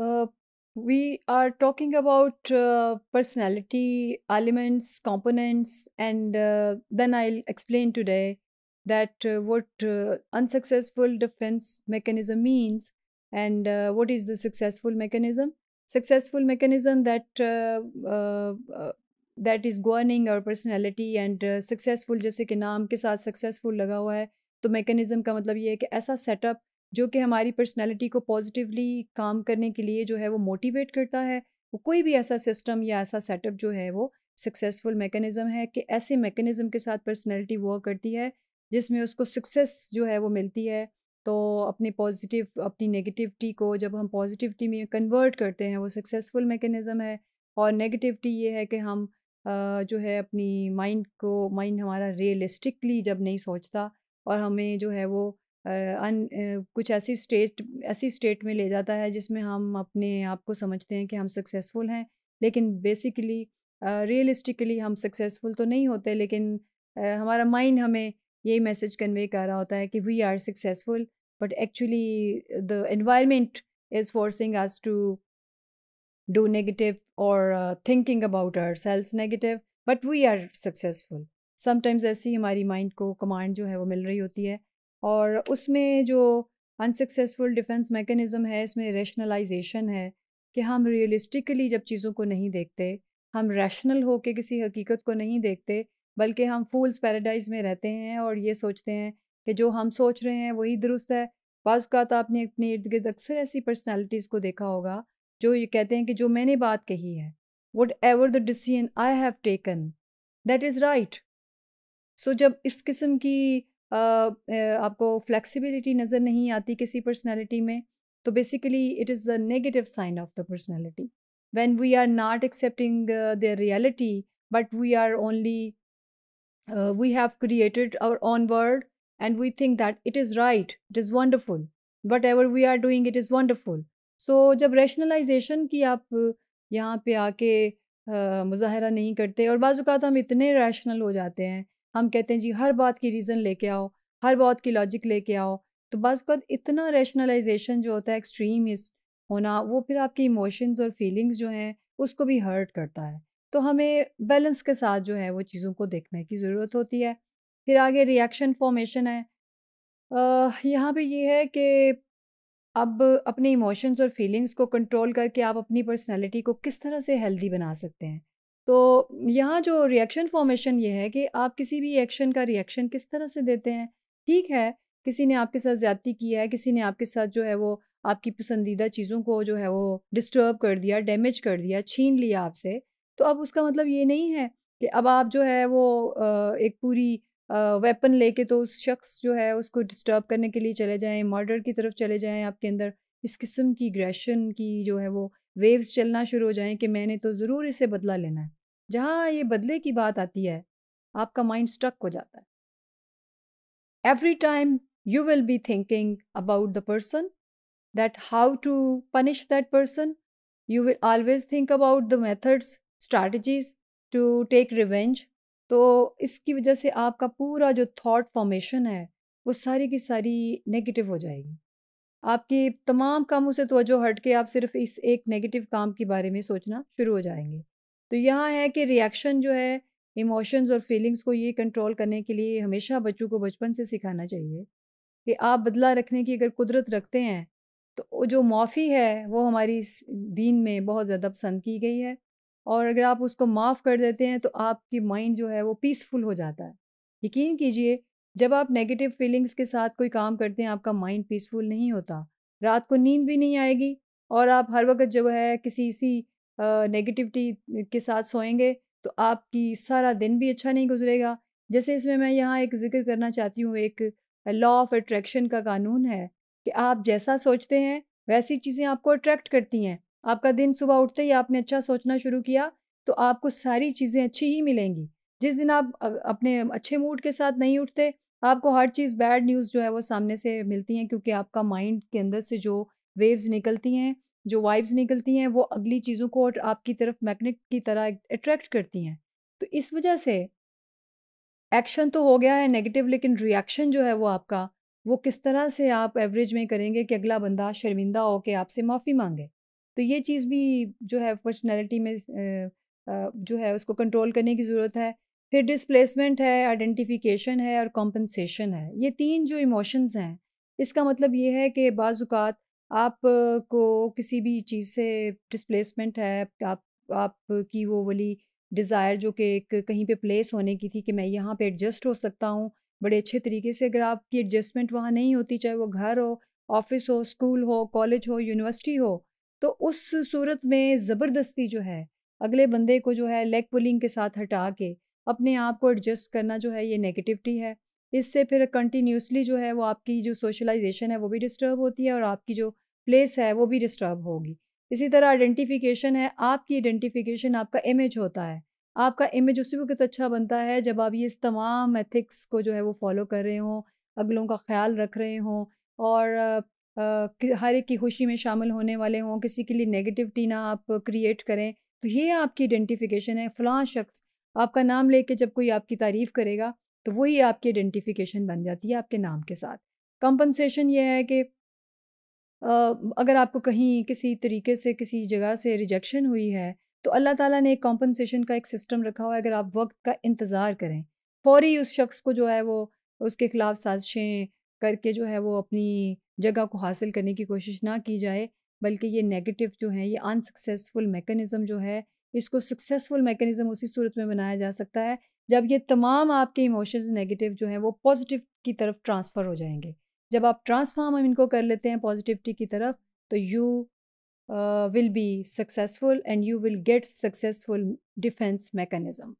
Uh, we are talking about uh, personality elements, components, and uh, then I'll explain today that what unsuccessful defense mechanism means and what is the successful mechanism. Successful mechanism that that is governing our personality and successful जैसे कि नाम के साथ successful लगा हुआ है तो mechanism का मतलब ये है कि ऐसा setup जो कि हमारी पर्सनैलिटी को पॉजिटिवली काम करने के लिए जो है वो मोटिवेट करता है वो कोई भी ऐसा सिस्टम या ऐसा सेटअप जो है वो सक्सेसफुल मेकनिज़म है कि ऐसे मेकनिज़म के साथ पर्सनैलिटी वर्क करती है जिसमें उसको सक्सेस जो है वो मिलती है तो अपने पॉजिटिव अपनी नेगेटिविटी को जब हम पॉजिटिविटी में कन्वर्ट करते हैं वो सक्सेसफुल मेकनिज़म है और नेगेटिविटी ये है कि हम जो है अपनी माइंड को माइंड हमारा रियलिस्टिकली जब नहीं सोचता और हमें जो है वो अन कुछ ऐसी स्टेट ऐसी स्टेट में ले जाता है जिसमें हम अपने आप को समझते हैं कि हम सक्सेसफुल हैं लेकिन बेसिकली रियलिस्टिकली हम सक्सेसफुल तो नहीं होते लेकिन हमारा माइंड हमें यही मैसेज कन्वे कर रहा होता है कि we are successful but actually the environment is forcing us to do negative और thinking about ourselves negative but we are successful sometimes ऐसी हमारी माइंड को कमांड जो है वो मिल रही होती है और उसमें जो अनसक्सेसफुल डिफेंस मैकेनिज़्म है इसमें रैशनलाइजेशन है कि हम रियलिस्टिकली जब चीज़ों को नहीं देखते हम रैशनल के किसी हकीकत को नहीं देखते बल्कि हम फूल्स पैराडाइज में रहते हैं और ये सोचते हैं कि जो हम सोच रहे हैं वही दुरुस्त है बाज़ात आपने अपने इर्द गिर्द अक्सर ऐसी पर्सनैलिटीज़ को देखा होगा जो ये कहते हैं कि जो मैंने बात कही है whatever the decision I have taken that is right so जब इस किस्म की आपको फ्लेक्सिबिलिटी नज़र नहीं आती किसी पर्सनैलिटी में तो basically it is the negative sign of the personality when we are not accepting the reality but we are only we have created our own world and we think that it is right it is wonderful whatever we are doing it is wonderful so जब rationalisation की आप uh, यहाँ पे आके uh, मुजाहरा नहीं करते और बाज़ात हम इतने रैशनल हो जाते हैं हम कहते हैं जी हर बात की रीज़न लेके आओ हर बात की लॉजिक लेके आओ तो बस बस इतना रैशनलाइजेशन जो होता है एक्सट्रीमिस्ट होना वो फिर आपके इमोशंस और फीलिंग्स जो हैं उसको भी हर्ट करता है तो हमें बैलेंस के साथ जो है वो चीज़ों को देखने की ज़रूरत होती है फिर आगे रिएक्शन फॉर्मेशन है यहाँ पे ये है कि अब अपने इमोशंस और फीलिंग्स को कंट्रोल करके आप अपनी पर्सनैलिटी को किस तरह से हेल्दी बना सकते हैं तो यहाँ जो रिएक्शन फॉर्मेशन ये है कि आप किसी भी एक्शन का रिएक्शन किस तरह से देते हैं ठीक है किसी ने आपके साथ ज्यादती की है किसी ने आपके साथ जो है वो आपकी पसंदीदा चीज़ों को जो है वो डिस्टर्ब कर दिया डैमेज कर दिया छीन लिया आपसे तो अब उसका मतलब ये नहीं है कि अब आप जो है वो एक पूरी वेपन लेके तो उस शख्स जो है उसको डिस्टर्ब करने के लिए चले जाएं मर्डर की तरफ चले जाएं आपके अंदर इस किस्म की ग्रेशन की जो है वो वेव्स चलना शुरू हो जाएं कि मैंने तो ज़रूर इसे बदला लेना है जहाँ ये बदले की बात आती है आपका माइंड स्ट्रक हो जाता है every time you will be thinking about the person that how to punish that person you will always think about the methods strategies to take revenge तो इसकी वजह से आपका पूरा जो थॉट फॉर्मेशन है वो सारी की सारी नेगेटिव हो जाएगी आपकी तमाम कामों से तोजो हट के आप सिर्फ इस एक नेगेटिव काम के बारे में सोचना शुरू हो जाएंगे तो यहाँ है कि रिएक्शन जो है इमोशंस और फीलिंग्स को ये कंट्रोल करने के लिए हमेशा बच्चों को बचपन से सिखाना चाहिए कि आप बदला रखने की अगर कुदरत रखते हैं तो जो माफ़ी है वो हमारी दीन में बहुत ज़्यादा पसंद की गई है और अगर आप उसको माफ़ कर देते हैं तो आपकी माइंड जो है वो पीसफुल हो जाता है यकीन कीजिए जब आप नेगेटिव फीलिंग्स के साथ कोई काम करते हैं आपका माइंड पीसफुल नहीं होता रात को नींद भी नहीं आएगी और आप हर वक्त जो है किसी इसी नेगेटिविटी के साथ सोएंगे तो आपकी सारा दिन भी अच्छा नहीं गुजरेगा जैसे इसमें मैं यहाँ एक जिक्र करना चाहती हूँ एक लॉ ऑफ अट्रैक्शन का कानून है कि आप जैसा सोचते हैं वैसी चीज़ें आपको अट्रैक्ट करती हैं आपका दिन सुबह उठते ही आपने अच्छा सोचना शुरू किया तो आपको सारी चीज़ें अच्छी ही मिलेंगी जिस दिन आप अपने अच्छे मूड के साथ नहीं उठते आपको हर चीज़ बैड न्यूज़ जो है वो सामने से मिलती हैं क्योंकि आपका माइंड के अंदर से जो वेव्स निकलती हैं जो वाइब्स निकलती हैं वो अगली चीज़ों को और आपकी तरफ मैग्नेट की तरह अट्रैक्ट करती हैं तो इस वजह से एक्शन तो हो गया है नेगेटिव लेकिन रिएक्शन जो है वो आपका वो किस तरह से आप एवरेज में करेंगे कि अगला बंदा शर्मिंदा हो के आपसे माफ़ी मांगे तो ये चीज़ भी जो है पर्सनैलिटी में जो है उसको कंट्रोल करने की ज़रूरत है फिर डिसप्लेसमेंट है आइडेंटिफिकेशन है और कॉम्पनसेशन है ये तीन जो इमोशंस हैं इसका मतलब ये है कि बाज़ात आप को किसी भी चीज़ से डिसप्लेसमेंट है आप आपकी वो वाली डिज़ायर जो कि एक कहीं पे प्लेस होने की थी कि मैं यहाँ पे एडजस्ट हो सकता हूँ बड़े अच्छे तरीके से अगर आपकी एडजस्टमेंट वहाँ नहीं होती चाहे वो घर हो ऑफिस हो स्कूल हो कॉलेज हो यूनिवर्सिटी हो तो उस सूरत में ज़बरदस्ती जो है अगले बंदे को जो है लेग पुलिंग के साथ हटा के अपने आप को एडजस्ट करना जो है ये नेगेटिविटी है इससे फिर कंटिन्यूसली जो है वो आपकी जो सोशलाइजेशन है वो भी डिस्टर्ब होती है और आपकी जो प्लेस है वो भी डिस्टर्ब होगी इसी तरह आइडेंटिफिकेशन है आपकी आइडेंटिफिकेशन आपका इमेज होता है आपका इमेज उसी वक्त अच्छा बनता है जब आप ये इस तमाम एथिक्स को जो है वो फॉलो कर रहे हों अगलों का ख्याल रख रहे हों और आ, हर एक की खुशी में शामिल होने वाले हों किसी के लिए नेगेटिविटी ना आप क्रिएट करें तो ये आपकी आइडेंटिफिकेशन है फ़लाँ शख्स आपका नाम लेके जब कोई आपकी तारीफ़ करेगा तो वही आपकी आइडेंटिफिकेशन बन जाती है आपके नाम के साथ कंपनसेशन ये है कि अगर आपको कहीं किसी तरीके से किसी जगह से रिजेक्शन हुई है तो अल्लाह ताला ने एक कॉम्पनसेशन का एक सिस्टम रखा हुआ है अगर आप वक्त का इंतज़ार करें फौरी उस शख्स को जो है वो उसके ख़िलाफ़ साजिशें करके जो है वो अपनी जगह को हासिल करने की कोशिश ना की जाए बल्कि ये नेगेटिव जो है ये अनसक्सेसफुल मेकनिज़म जो है इसको सक्सेसफुल मेकनिज़म उसी सूरत में बनाया जा सकता है जब ये तमाम आपके इमोशंस नेगेटिव जो हैं वो पॉजिटिव की तरफ ट्रांसफ़र हो जाएंगे जब आप ट्रांसफॉर्म हम इनको कर लेते हैं पॉजिटिविटी की तरफ तो you will be successful and you will get successful defence mechanism